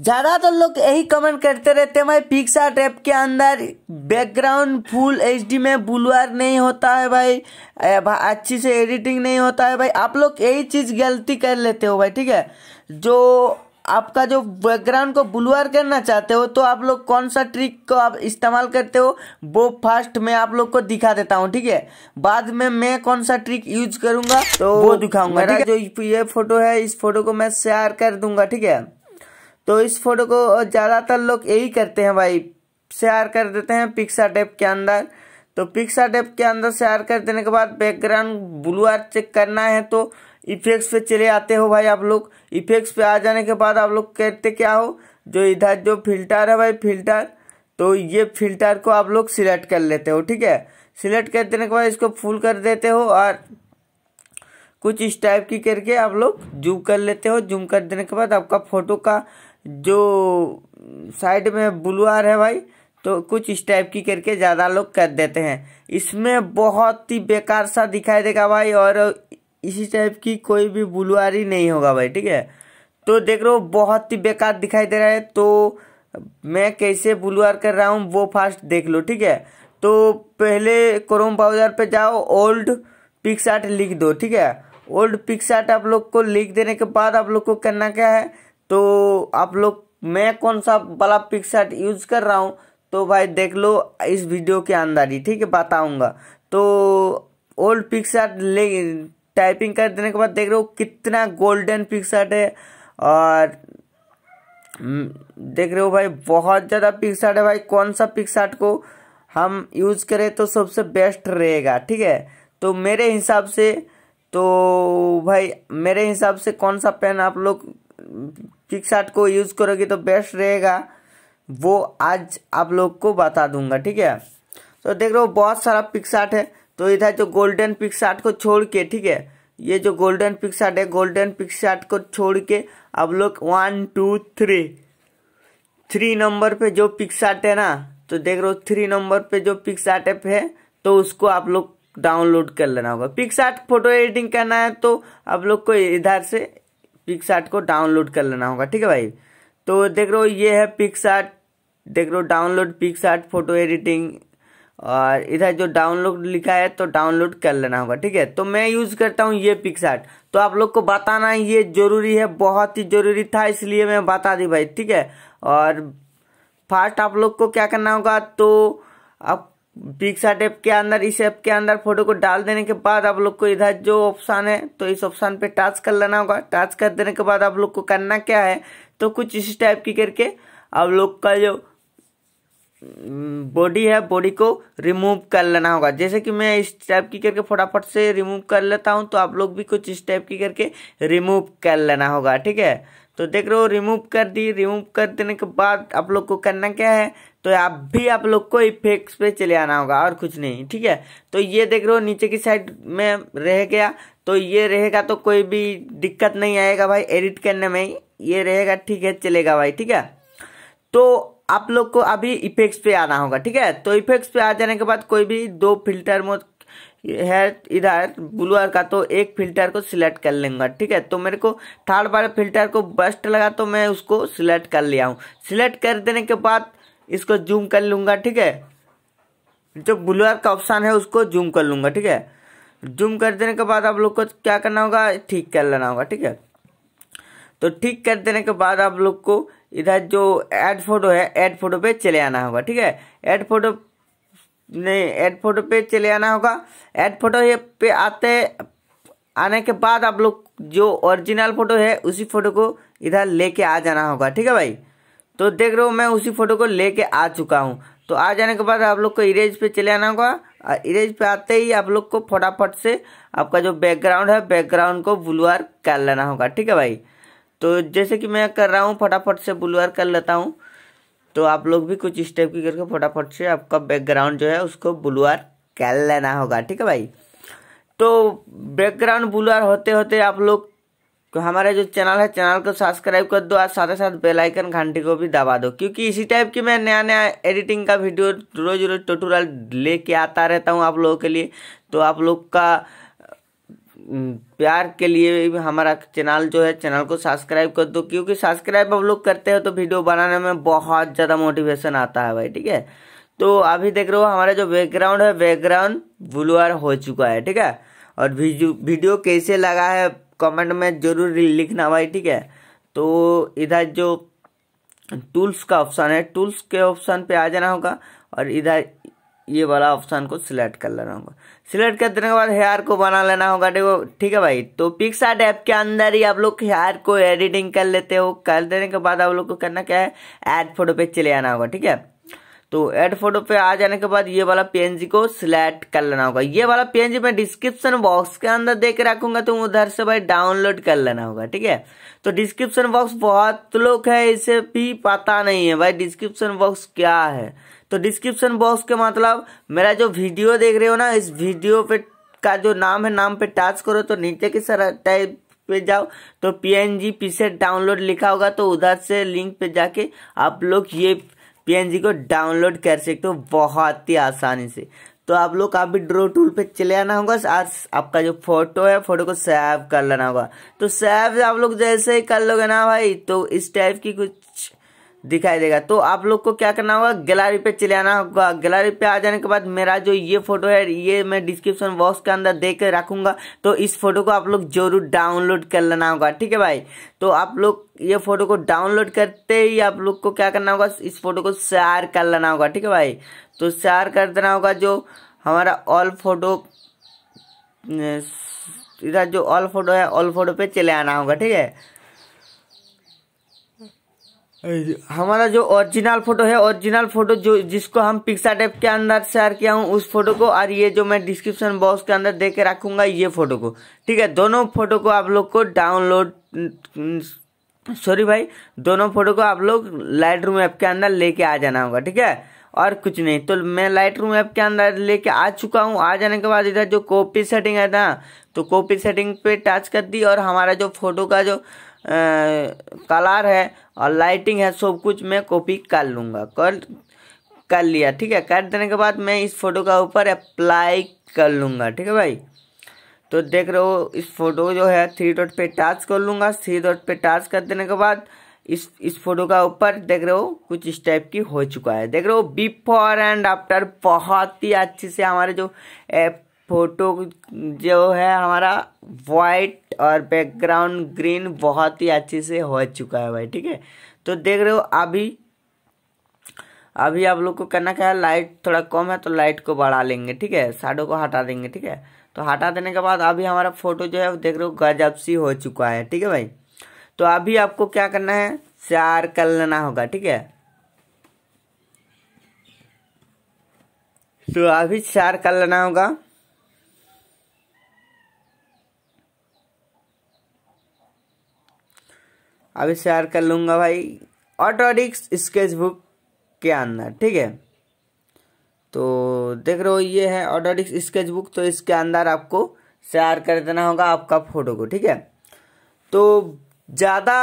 ज़्यादातर तो लोग यही कमेंट करते रहते हैं भाई पिक्सार्ट ऐप के अंदर बैकग्राउंड फुल एचडी में बुलवार नहीं होता है भाई अच्छी से एडिटिंग नहीं होता है भाई आप लोग यही चीज़ गलती कर लेते हो भाई ठीक है जो आपका जो बैकग्राउंड को बुलवार करना चाहते हो तो आप लोग कौन सा ट्रिक को आप इस्तेमाल करते हो वो फर्स्ट मैं आप लोग को दिखा देता हूँ ठीक है बाद में मैं कौन सा ट्रिक यूज करूंगा तो वो दिखाऊंगा जो ये फोटो है इस फोटो को मैं शेयर कर दूंगा ठीक है तो इस फोटो को ज़्यादातर लोग यही करते हैं भाई शेयर कर देते हैं पिक्सा टेप के अंदर तो पिक्सा टेप के अंदर शेयर कर देने के बाद बैकग्राउंड ब्लू आर चेक करना है तो इफेक्ट्स पे चले आते हो भाई आप लोग इफेक्ट्स पे आ जाने के बाद आप लोग कहते क्या हो जो इधर जो फिल्टर है भाई फिल्टर तो ये फिल्टर को आप लोग सिलेक्ट कर लेते हो ठीक है सिलेक्ट कर देने के बाद इसको फुल कर देते हो और कुछ इस टाइप की करके आप लोग जूम कर लेते हो जूम कर देने के बाद आपका फोटो का जो साइड में बुलुआर है भाई तो कुछ इस टाइप की करके ज़्यादा लोग कर देते हैं इसमें बहुत ही बेकार सा दिखाई देगा भाई और इसी टाइप की कोई भी बुलुआर ही नहीं होगा भाई ठीक है तो देख रहे हो बहुत ही बेकार दिखाई दे रहा है तो मैं कैसे बुलुआर कर रहा हूँ वो फास्ट देख लो ठीक है तो पहले क्रोम ब्राउजर पे जाओ ओल्ड पिक्सार्ट लिख दो ठीक है ओल्ड पिक्सार्ट आप लोग को लिख देने के बाद आप लोग को करना क्या है तो आप लोग मैं कौन सा वाला पिक्सार्ट यूज कर रहा हूँ तो भाई देख लो इस वीडियो के अंदर ही ठीक है बताऊँगा तो ओल्ड पिक्सार्ट ले टाइपिंग कर देने के बाद देख रहे हो कितना गोल्डन पिक्सार्ट है और हम्म, देख रहे हो भाई बहुत ज़्यादा पिक्सार्ट है भाई कौन सा पिक्सार्ट को हम यूज करें तो सबसे बेस्ट रहेगा ठीक है तो मेरे हिसाब से तो भाई मेरे हिसाब से कौन सा पेन आप लोग किक शार्ट को यूज़ करोगे तो बेस्ट रहेगा वो आज आप लोग को बता दूंगा ठीक है तो देख रहे हो बहुत सारा पिक्स है तो इधर जो गोल्डन पिक्स को छोड़ के ठीक है ये जो गोल्डन पिक्स है गोल्डन पिक्स को छोड़ के आप लोग one two three three number पे जो पिक्स है ना तो देख रहे हो थ्री नंबर पे जो पिक्स आर्ट है तो उसको आप लोग डाउनलोड कर लेना होगा पिक्स फोटो एडिटिंग करना है तो आप लोग को इधर से पिक्स आर्ट को डाउनलोड कर लेना होगा ठीक है भाई तो देख रहे हो ये है पिक्स आर्ट देख रहे हो download PicsArt photo editing और इधर जो डाउनलोड लिखा है तो डाउनलोड कर लेना होगा ठीक है तो मैं यूज़ करता हूँ ये पिक्स आर्ट तो आप लोग को बताना ये ज़रूरी है बहुत ही ज़रूरी था इसलिए मैं बता दी भाई ठीक है और फास्ट आप लोग को क्या करना होगा तो आप पिक्सा टैप के अंदर इस ऐप के अंदर फोटो को डाल देने के बाद आप लोग को इधर जो ऑप्शन है तो इस ऑप्शन पे टच कर लेना होगा टच कर देने के बाद आप लोग को करना क्या है तो कुछ इस टाइप की करके आप लोग का जो बॉडी है बॉडी को रिमूव कर लेना होगा जैसे कि मैं इस टाइप की करके फटाफट से रिमूव कर लेता हूँ तो आप लोग भी कुछ इस टाइप की करके रिमूव कर लेना होगा ठीक है तो देख रहे हो रिमूव कर दी रिमूव कर देने के बाद आप लोग को करना क्या है तो आप भी आप लोग को इफेक्ट्स पे चले आना होगा और कुछ नहीं ठीक है तो ये देख रहे हो नीचे की साइड में रह गया तो ये रहेगा तो कोई भी दिक्कत नहीं आएगा भाई एडिट करने में ये रहेगा ठीक है चलेगा भाई ठीक है तो आप लोग को अभी इफेक्ट्स पे आना होगा ठीक है तो इफेक्ट्स पे आ जाने के बाद कोई भी दो फिल्टर मोड है इधर ब्लूअर का तो एक फिल्टर को सिलेक्ट कर लूँगा ठीक है तो मेरे को थर्ड बार फिल्टर को बस्ट लगा तो मैं उसको सिलेक्ट कर लिया हूँ सिलेक्ट कर देने के बाद इसको जूम कर लूँगा ठीक है जो ब्लूअर का ऑप्शन है उसको जूम कर लूँगा ठीक है जूम कर देने के बाद आप लोग को क्या करना होगा ठीक कर लेना होगा ठीक है तो ठीक कर देने के बाद आप लोग को इधर जो एड फोटो है एड फोटो पे चले आना होगा ठीक है एड फोटो नहीं एड फोटो पे चले आना होगा एड फोटो पे आते आने के बाद आप लोग जो ओरिजिनल फ़ोटो है उसी फ़ोटो को इधर लेके आ जाना होगा ठीक है भाई तो देख रहे हो मैं उसी फ़ोटो को लेके आ चुका हूँ तो आ जाने के बाद आप लोग को इरेज पे चले आना होगा और इरेज पे आते ही आप लोग को फटाफट से आपका जो बैकग्राउंड है बैकग्राउंड को ब्लूआर कर लेना होगा ठीक है भाई तो जैसे कि मैं कर रहा हूँ फटाफट से ब्लूआर कर लेता हूँ तो आप लोग भी कुछ इस टाइप की करके फटाफट से आपका बैकग्राउंड जो है उसको बुलवार कर लेना होगा ठीक है भाई तो बैकग्राउंड बुलवार होते होते आप लोग तो जो चैनल है चैनल को सब्सक्राइब कर दो और साथ ही साथ बेलाइकन घंटी को भी दबा दो क्योंकि इसी टाइप की मैं नया नया एडिटिंग का वीडियो रोज रोज ट्यूटोरियल लेके आता रहता हूँ आप लोगों के लिए तो आप लोग का प्यार के लिए हमारा चैनल जो है चैनल को सब्सक्राइब कर दो क्योंकि सब्सक्राइब हम लोग करते हैं तो वीडियो बनाने में बहुत ज़्यादा मोटिवेशन आता है भाई ठीक है तो अभी देख रहे हो हमारा जो बैकग्राउंड है बैकग्राउंड ब्लूअर हो चुका है ठीक है और वीडियो कैसे लगा है कमेंट में जरूर लिखना भाई ठीक है तो इधर जो टूल्स का ऑप्शन है टूल्स के ऑप्शन पे आ जाना होगा और इधर ये वाला ऑप्शन को सिलेक्ट कर लेना होगा सिलेक्ट कर देने के बाद हेयर को बना लेना होगा देखो ठीक है भाई तो पिक्स आर्ट ऐप के अंदर ही आप लोग हेयर को एडिटिंग कर लेते हो कर देने के बाद आप लोग को करना क्या है एड फोटो पे चले आना होगा ठीक है तो एड फोटो पे आ जाने के बाद ये वाला पीएनजी को सिलेक्ट कर लेना होगा ये वाला पीएनजी मैं डिस्क्रिप्शन बॉक्स के अंदर दे के रखूंगा तो उधर से भाई डाउनलोड कर लेना होगा ठीक है तो डिस्क्रिप्शन बॉक्स बहुत लोग है इसे भी पता नहीं है भाई डिस्क्रिप्शन बॉक्स क्या है तो डिस्क्रिप्शन बॉक्स के मतलब मेरा जो वीडियो देख रहे हो ना इस वीडियो पे का जो नाम है नाम पे टच करो तो नीचे की सर टाइप पे जाओ तो पी एन जी डाउनलोड लिखा होगा तो उधर से लिंक पे जाके आप लोग ये पीएनजी को डाउनलोड कर सकते हो बहुत ही आसानी से तो आप लोग आप भी ड्रो टूल पे चले आना होगा आज आपका जो फोटो है फोटो को सेव कर लेना होगा तो सेव आप लोग जैसे ही कर लोगे ना भाई तो इस टाइप की कुछ दिखाई देगा तो आप लोग को क्या करना होगा गैलरी पे चले आना होगा गैलरी पे आ जाने के बाद मेरा जो ये फोटो है ये मैं डिस्क्रिप्शन बॉक्स के अंदर दे के रखूंगा तो इस फोटो को आप लोग जरूर डाउनलोड कर लेना होगा ठीक है भाई तो आप लोग ये फोटो को डाउनलोड करते ही आप लोग को क्या करना होगा इस फोटो को शेयर कर लेना होगा ठीक है भाई तो शेयर कर देना होगा जो हमारा ऑल फोटो इधर जो ऑल फोटो है ऑल फोटो पे चले आना होगा ठीक है हमारा जो ओरिजिनल फोटो है ओरिजिनल फोटो जो जिसको हम पिक्सा टैप के अंदर शेयर किया हूँ उस फोटो को और ये जो मैं डिस्क्रिप्शन बॉक्स के अंदर दे के रखूंगा ये फोटो को ठीक है दोनों फोटो को आप लोग को डाउनलोड सॉरी हम्म, भाई दोनों फोटो को आप लोग लाइट रूम ऐप के अंदर लेके आ जाना होगा ठीक है और कुछ नहीं तो मैं लाइट रूम ऐप के अंदर लेके आ चुका हूँ आ जाने के बाद इधर जो कॉपी सेटिंग है ना तो कॉपी सेटिंग पे टच कर दी और हमारा जो फोटो का जो कलर है और लाइटिंग है सब कुछ मैं कॉपी कर लूँगा कर कर लिया ठीक है कर देने के बाद मैं इस फोटो का ऊपर अप्लाई कर लूँगा ठीक है भाई तो देख रहे हो इस फोटो जो है थ्री डॉट पे टच कर लूँगा थ्री डॉट पे टच कर देने के बाद इस इस फोटो का ऊपर देख रहे हो कुछ इस टाइप की हो चुका है देख रहे हो बिफोर एंड आफ्टर बहुत ही अच्छे से हमारे जो फोटो जो है हमारा वाइट और बैकग्राउंड ग्रीन बहुत ही अच्छे से हो चुका है भाई ठीक है तो देख रहे हो अभी अभी आप लोग को करना क्या है लाइट थोड़ा कम है तो लाइट को बढ़ा लेंगे ठीक है साडो को हटा देंगे ठीक है तो हटा देने के बाद अभी हमारा फोटो जो है देख रहे हो गजब सी हो चुका है ठीक है भाई तो अभी आपको क्या करना है चार कर लेना होगा ठीक है तो अभी चार कर लेना होगा अभी शेयर कर लूँगा भाई ऑटोडिक्स स्केच बुक के अंदर ठीक है तो देख रहे हो ये है ऑटोडिक्स स्केच बुक तो इसके अंदर आपको शेयर कर देना होगा आपका फ़ोटो को ठीक है तो ज़्यादा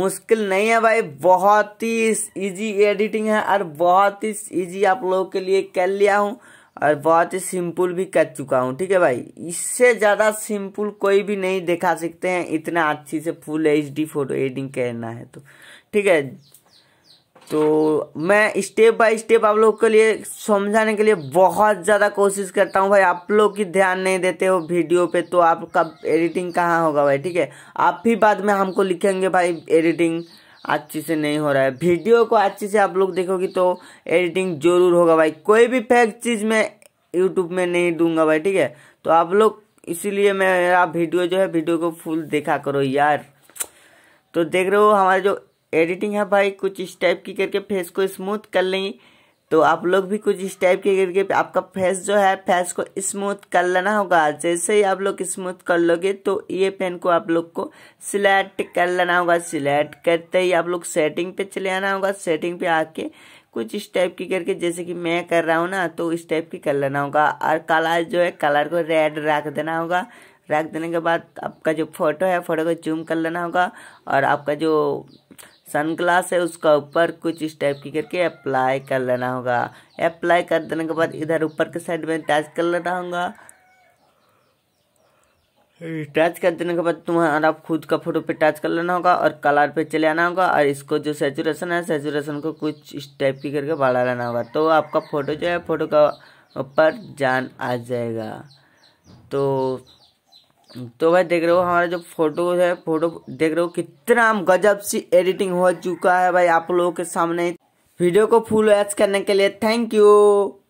मुश्किल नहीं है भाई बहुत ही इजी एडिटिंग है और बहुत ही इजी आप लोगों के लिए कर लिया हूँ और बहुत ही सिंपल भी कर चुका हूँ ठीक है भाई इससे ज़्यादा सिंपल कोई भी नहीं दिखा सकते हैं इतना अच्छी से full H D photo editing करना है तो ठीक है तो मैं स्टेप बाय स्टेप आप लोग के लिए समझाने के लिए बहुत ज़्यादा कोशिश करता हूँ भाई आप लोग की ध्यान नहीं देते हो वीडियो पे तो आपका एडिटिंग कहाँ होगा भाई ठीक है आप भी बाद में हमको लिखेंगे भाई एडिटिंग अच्छे से नहीं हो रहा है वीडियो को अच्छे से आप लोग देखोगे तो एडिटिंग जरूर होगा भाई कोई भी फेक चीज़ मैं यूट्यूब में नहीं दूंगा भाई ठीक है तो आप लोग इसीलिए मेरा वीडियो जो है वीडियो को फुल देखा करो यार तो देख रहे हो हमारा जो एडिटिंग है भाई कुछ इस टाइप की करके फेस को स्मूथ कर लेंगे तो आप लोग भी कुछ इस टाइप के करके आपका फेस जो है फेस को स्मूथ कर लेना होगा जैसे ही आप लोग स्मूथ कर लोगे तो ये पेन को आप लोग को सिलेक्ट कर लेना होगा सिलेक्ट करते ही आप लोग सेटिंग पे चले आना होगा सेटिंग पे आके कुछ इस टाइप की करके जैसे कि मैं कर रहा हूँ ना तो इस टाइप की कर लेना होगा और कलर जो है कलर को रेड रख देना होगा रख देने के बाद आपका जो फोटो है फोटो को जूम कर लेना होगा और आपका जो सनग्लास है उसका ऊपर कुछ इस टाइप की करके अप्लाई कर लेना होगा अप्लाई कर देने के बाद इधर ऊपर के साइड में टच कर लेना होगा टच कर देने के बाद तुम्हारा खुद का फोटो पे टच कर लेना होगा और कलर पे चले आना होगा और इसको जो सेचुरेशन है सेचुरेशन को कुछ इस टाइप की करके बढ़ा लेना होगा तो आपका फोटो जो है फोटो का ऊपर जान आ जाएगा तो तो भाई देख रहे हो हमारा जो फोटो है फोटो देख रहे हो कितना गजब सी एडिटिंग हो चुका है भाई आप लोगों के सामने वीडियो को फुल एच करने के लिए थैंक यू